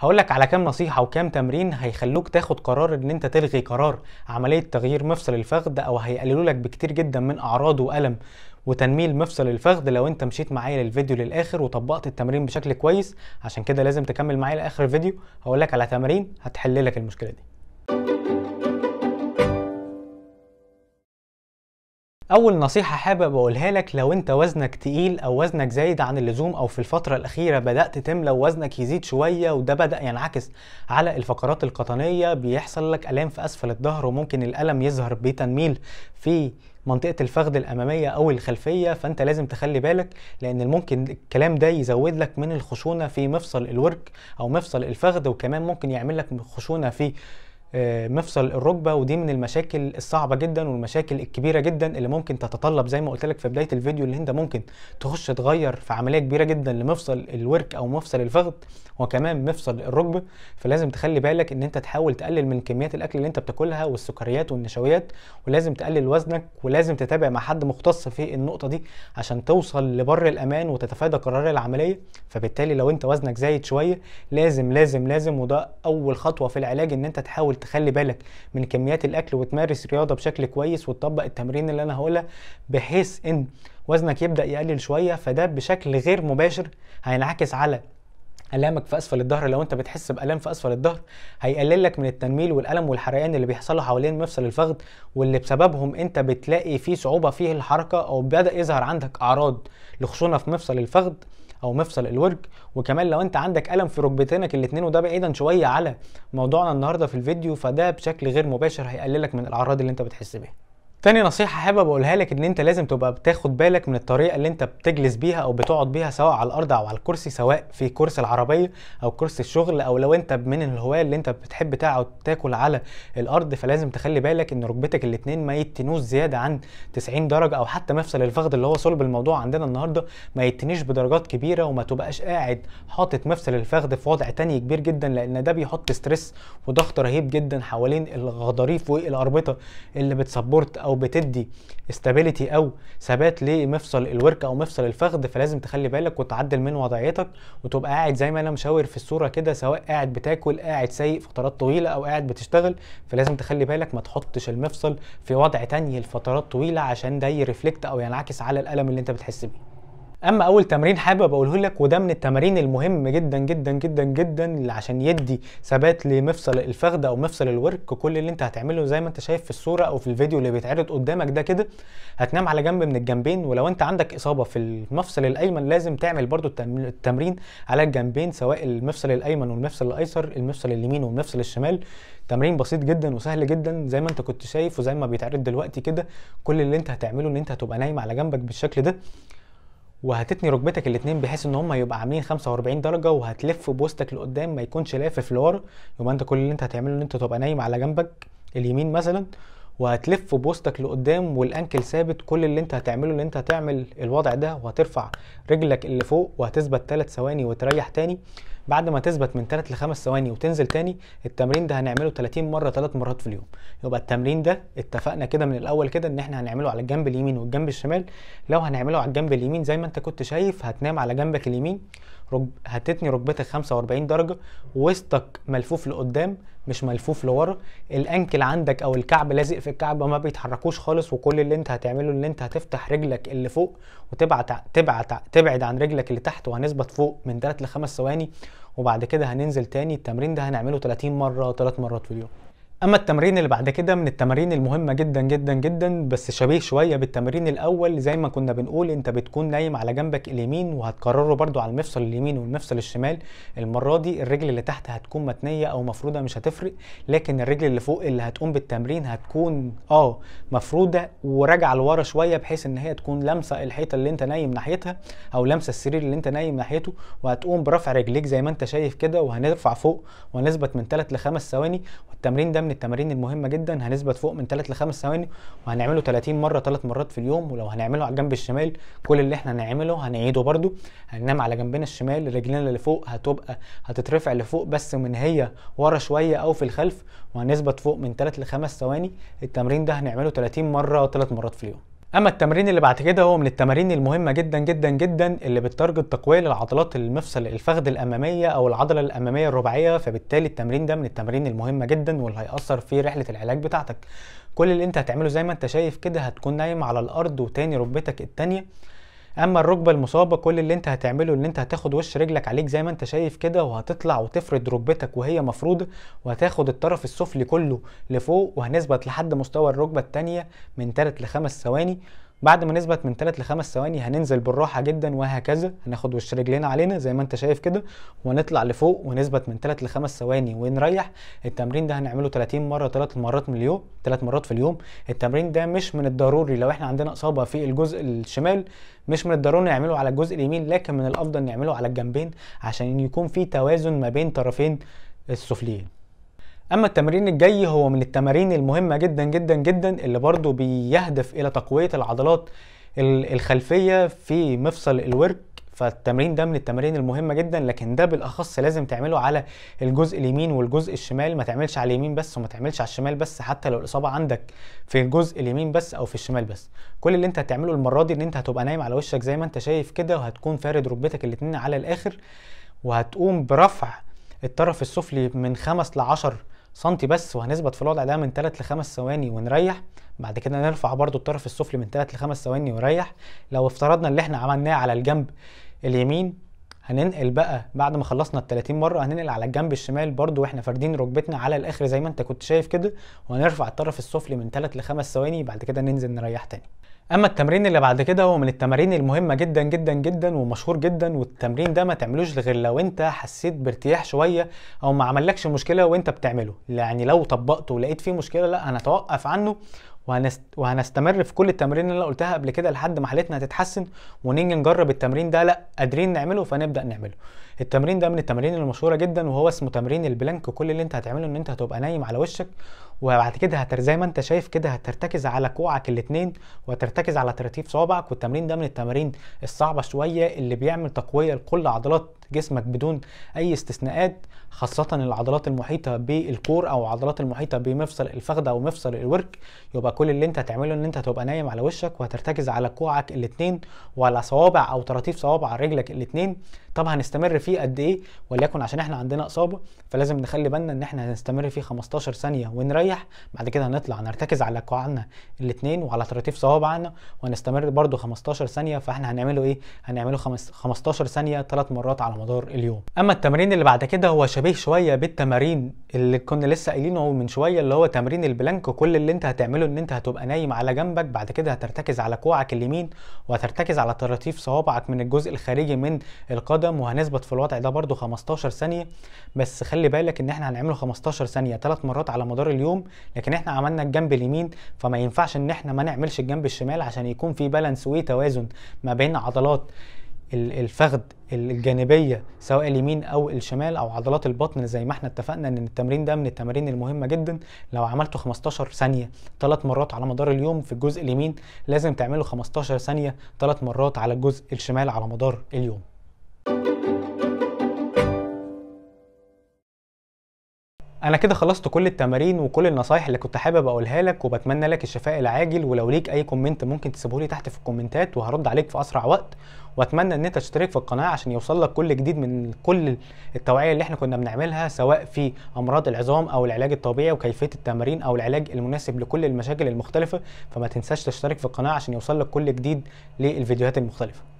هقول لك على كام نصيحه وكام تمرين هيخلوك تاخد قرار ان انت تلغي قرار عمليه تغيير مفصل الفخذ او هيقللوا لك بكتير جدا من اعراض والم وتنميل مفصل الفخذ لو انت مشيت معايا للفيديو للاخر وطبقت التمرين بشكل كويس عشان كده لازم تكمل معايا لاخر الفيديو هقول لك على تمارين هتحل لك المشكله دي اول نصيحه حابب اقولها لك لو انت وزنك تقيل او وزنك زايد عن اللزوم او في الفتره الاخيره بدات تملى وزنك يزيد شويه وده بدا ينعكس على الفقرات القطنيه بيحصل لك الام في اسفل الظهر وممكن الالم يظهر بتنميل في منطقه الفخذ الاماميه او الخلفيه فانت لازم تخلي بالك لان ممكن الكلام ده يزود لك من الخشونه في مفصل الورك او مفصل الفخذ وكمان ممكن يعمل لك خشونه في آه، مفصل الركبه ودي من المشاكل الصعبه جدا والمشاكل الكبيره جدا اللي ممكن تتطلب زي ما قلت لك في بدايه الفيديو اللي انت ممكن تخش تغير في عمليه كبيره جدا لمفصل الورك او مفصل الفخذ وكمان مفصل الركبه فلازم تخلي بالك ان انت تحاول تقلل من كميات الاكل اللي انت بتاكلها والسكريات والنشويات ولازم تقلل وزنك ولازم تتابع مع حد مختص في النقطه دي عشان توصل لبر الامان وتتفادى قرار العمليه فبالتالي لو انت وزنك زايد شويه لازم لازم لازم وده اول خطوه في العلاج ان انت تحاول تخلي بالك من كميات الاكل وتمارس رياضه بشكل كويس وتطبق التمرين اللي انا هقولها بحيث ان وزنك يبدا يقلل شويه فده بشكل غير مباشر هينعكس على الامك في اسفل الظهر لو انت بتحس بالام في اسفل الظهر هيقلل لك من التنميل والالم والحرقان اللي بيحصلوا حوالين مفصل الفخذ واللي بسببهم انت بتلاقي فيه صعوبه فيه الحركه او بدا يظهر عندك اعراض لخشونه في مفصل الفخذ او مفصل الورك وكمان لو انت عندك الم في ركبتينك الاثنين وده بعيدا شويه على موضوعنا النهارده في الفيديو فده بشكل غير مباشر هيقللك من الاعراض اللي انت بتحس بيها تاني نصيحة حابب اقولها لك ان انت لازم تبقى بتاخد بالك من الطريقة اللي انت بتجلس بيها او بتقعد بيها سواء على الارض او على الكرسي سواء في كرسي العربية او كرسي الشغل او لو انت من الهواية اللي انت بتحب تقعد تاكل على الارض فلازم تخلي بالك ان ركبتك الاتنين ما يتنوش زيادة عن 90 درجة او حتى مفصل الفخذ اللي هو صلب الموضوع عندنا النهاردة ما يتنيش بدرجات كبيرة وما تبقاش قاعد حاطط مفصل الفخذ في وضع تاني كبير جدا لان ده بيحط ستريس وضغط رهيب جدا حوالين الغضاريف والاربطة اللي بتسبورت او بتدي استابيليتي او ثبات لمفصل الورك او مفصل الفخذ فلازم تخلي بالك وتعدل من وضعيتك وتبقى قاعد زي ما انا مشاور في الصوره كده سواء قاعد بتاكل قاعد سايق فترات طويله او قاعد بتشتغل فلازم تخلي بالك ما تحطش المفصل في وضع تاني لفترات طويله عشان ده يرفلكت او ينعكس على الالم اللي انت بتحس بيه اما اول تمرين حابب اقوله لك وده من التمارين المهم جدا جدا جدا جدا عشان يدي ثبات لمفصل الفخذ او مفصل الورك كل اللي انت هتعمله زي ما انت شايف في الصوره او في الفيديو اللي بيتعرض قدامك ده كده هتنام على جنب من الجنبين ولو انت عندك اصابه في المفصل الايمن لازم تعمل برضو التمرين على الجنبين سواء المفصل الايمن والمفصل الايسر المفصل اليمين والمفصل الشمال تمرين بسيط جدا وسهل جدا زي ما انت كنت شايف وزي ما بيتعرض دلوقتي كده كل اللي انت هتعمله ان انت هتبقى نايم على جنبك بالشكل ده وهتتني ركبتك الاثنين بحيث ان هم يبقى عاملين 45 درجه وهتلف بوستك لقدام ما يكونش لافف لورا يبقى انت كل اللي انت هتعمله ان انت تبقى نايم على جنبك اليمين مثلا وهتلف بوستك لقدام والانكل ثابت كل اللي انت هتعمله ان انت هتعمل الوضع ده وهترفع رجلك اللي فوق وهتثبت 3 ثواني وتريح تاني بعد ما تثبت من 3 ل 5 ثواني وتنزل تاني التمرين ده هنعمله 30 مره 3 مرات في اليوم يبقى التمرين ده اتفقنا كده من الاول كده ان احنا هنعمله على الجنب اليمين والجنب الشمال لو هنعمله على الجنب اليمين زي ما انت كنت شايف هتنام على جنبك اليمين هتتني ركبتك 45 درجه وسطك ملفوف لقدام مش ملفوف لورا الانكل عندك او الكعب لازق في الكعب ما بيتحركوش خالص وكل اللي انت هتعمله ان انت هتفتح رجلك اللي فوق وتبعت تبعت تبعد عن رجلك اللي تحت وهنثبت فوق من 3 ل 5 ثواني وبعد كده هننزل تاني التمرين ده هنعمله 30 مره 3 مرات في اليوم اما التمرين اللي بعد كده من التمارين المهمه جدا جدا جدا بس شبيه شويه بالتمرين الاول زي ما كنا بنقول انت بتكون نايم على جنبك اليمين وهتكرره برضو على المفصل اليمين والمفصل الشمال المره دي الرجل اللي تحت هتكون متنيه او مفروده مش هتفرق لكن الرجل اللي فوق اللي هتقوم بالتمرين هتكون اه مفروده وراجعه لورا شويه بحيث ان هي تكون لامسه الحيطه اللي انت نايم ناحيتها او لامسه السرير اللي انت نايم ناحيته وهتقوم برفع رجليك زي ما انت شايف كده وهنرفع فوق ونثبت من 3 ل 5 ثواني والتمرين ده من التمارين المهمه جدا هنثبت فوق من 3 ل 5 ثواني وهنعمله 30 مره 3 مرات في اليوم ولو هنعمله على الجنب الشمال كل اللي احنا هنعمله هنعيده برده هننام على جنبنا الشمال رجلينا اللي فوق هتبقى هتترفع لفوق بس من هي ورا شويه او في الخلف وهنثبت فوق من 3 ل 5 ثواني التمرين ده هنعمله 30 مره 3 مرات في اليوم اما التمرين اللي بعد كده هو من التمارين المهمه جدا جدا جدا اللي بتتارجت تقويه للعضلات المفصل الفخذ الاماميه او العضله الاماميه الرباعيه فبالتالي التمرين ده من التمارين المهمه جدا واللي هيأثر في رحله العلاج بتاعتك كل اللي انت هتعمله زي ما انت شايف كده هتكون نايم على الارض وتاني ركبتك التانيه اما الركبه المصابه كل اللي انت هتعمله ان انت هتاخد وش رجلك عليك زي ما انت شايف كده وهتطلع وتفرد ركبتك وهي مفروده وهتاخد الطرف السفلي كله لفوق وهنثبت لحد مستوى الركبه الثانيه من 3 ل 5 ثواني بعد ما نثبت من 3 ل 5 ثواني هننزل بالراحه جدا وهكذا هناخد وش رجلينا علينا زي ما انت شايف كده ونطلع لفوق ونثبت من 3 ل 5 ثواني ونريح التمرين ده هنعمله 30 مره 3 مرات من اليوم 3 مرات في اليوم التمرين ده مش من الضروري لو احنا عندنا اصابه في الجزء الشمال مش من الضروري نعمله على الجزء اليمين لكن من الافضل نعمله على الجنبين عشان يكون في توازن ما بين طرفين السفليين اما التمرين الجاي هو من التمارين المهمه جدا جدا جدا اللي برضو بيهدف الى تقويه العضلات الخلفيه في مفصل الورك فالتمرين ده من التمارين المهمه جدا لكن ده بالاخص لازم تعمله على الجزء اليمين والجزء الشمال ما تعملش على اليمين بس وما تعملش على الشمال بس حتى لو الاصابه عندك في الجزء اليمين بس او في الشمال بس كل اللي انت هتعمله المره دي ان انت هتبقى نايم على وشك زي ما انت شايف كده وهتكون فارد ركبتك الاتنين على الاخر وهتقوم برفع الطرف السفلي من 5 ل 10 سنتي بس وهنثبت في الوضع ده من 3 ل 5 ثواني ونريح بعد كده نرفع برضو الطرف السفلي من 3 ل 5 ثواني ونريح لو افترضنا اللي احنا عملناه على الجنب اليمين هننقل بقى بعد ما خلصنا ال 30 مره هننقل على الجنب الشمال برضو واحنا فاردين ركبتنا على الاخر زي ما انت كنت شايف كده وهنرفع الطرف السفلي من 3 ل 5 ثواني بعد كده ننزل نريح تاني اما التمرين اللي بعد كده هو من التمارين المهمه جدا جدا جدا ومشهور جدا والتمرين ده ما تعملوش غير لو انت حسيت بارتياح شويه او ما عملكش مشكله وانت بتعمله يعني لو طبقته ولقيت فيه مشكله لا هنتوقف عنه وهنستمر في كل التمارين اللي انا قلتها قبل كده لحد ما حالتنا هتتحسن ونيجي نجرب التمرين ده لا قادرين نعمله فنبدا نعمله التمرين ده من التمارين المشهوره جدا وهو اسمه تمرين البلانك كل اللي انت هتعمله ان انت هتبقى نايم على وشك وبعد كده هتر زي ما انت شايف كده هترتكز على كوعك الاثنين وهترتكز على ترتيب صوابعك والتمرين ده من التمارين الصعبه شويه اللي بيعمل تقويه لكل عضلات جسمك بدون اي استثناءات خاصة العضلات المحيطة بالكور او العضلات المحيطة بمفصل الفخدة او مفصل الورك يبقى كل اللي انت هتعمله ان انت هتبقى نايم على وشك وهترتكز على كوعك الاتنين وعلى صوابع او تراتيف صوابع رجلك الاتنين طب هنستمر فيه قد ايه وليكن عشان احنا عندنا اصابه فلازم نخلي بالنا ان احنا هنستمر فيه 15 ثانيه ونريح بعد كده هنطلع نرتكز على كوعنا الاثنين وعلى طراطيف صوابعنا وهنستمر برده 15 ثانيه فاحنا هنعمله ايه هنعمله 15 ثانيه ثلاث مرات على مدار اليوم اما التمرين اللي بعد كده هو شبيه شويه بالتمارين اللي كنا لسه قايلينه من شويه اللي هو تمرين البلانك كل اللي انت هتعمله ان انت هتبقى نايم على جنبك بعد كده هترتكز على كوعك اليمين وهترتكز على طراطيف صوابعك من الجزء الخارجي من القدم القدم وهنثبت في الوضع ده برده 15 ثانيه بس خلي بالك ان احنا هنعمله 15 ثانيه ثلاث مرات على مدار اليوم لكن احنا عملنا الجنب اليمين فما ينفعش ان احنا ما نعملش الجنب الشمال عشان يكون في بالانس وتوازن ما بين عضلات الفخذ الجانبيه سواء اليمين او الشمال او عضلات البطن زي ما احنا اتفقنا ان التمرين ده من التمارين المهمه جدا لو عملته 15 ثانيه ثلاث مرات على مدار اليوم في الجزء اليمين لازم تعمله 15 ثانيه ثلاث مرات على الجزء الشمال على مدار اليوم انا كده خلصت كل التمارين وكل النصايح اللي كنت حابب اقولها لك وبتمنى لك الشفاء العاجل ولو ليك اي كومنت ممكن تسيبه لي تحت في الكومنتات وهرد عليك في اسرع وقت واتمنى ان انت تشترك في القناه عشان يوصل لك كل جديد من كل التوعيه اللي احنا كنا بنعملها سواء في امراض العظام او العلاج الطبيعي وكيفيه التمارين او العلاج المناسب لكل المشاكل المختلفه فما تنساش تشترك في القناه عشان يوصل لك كل جديد للفيديوهات المختلفه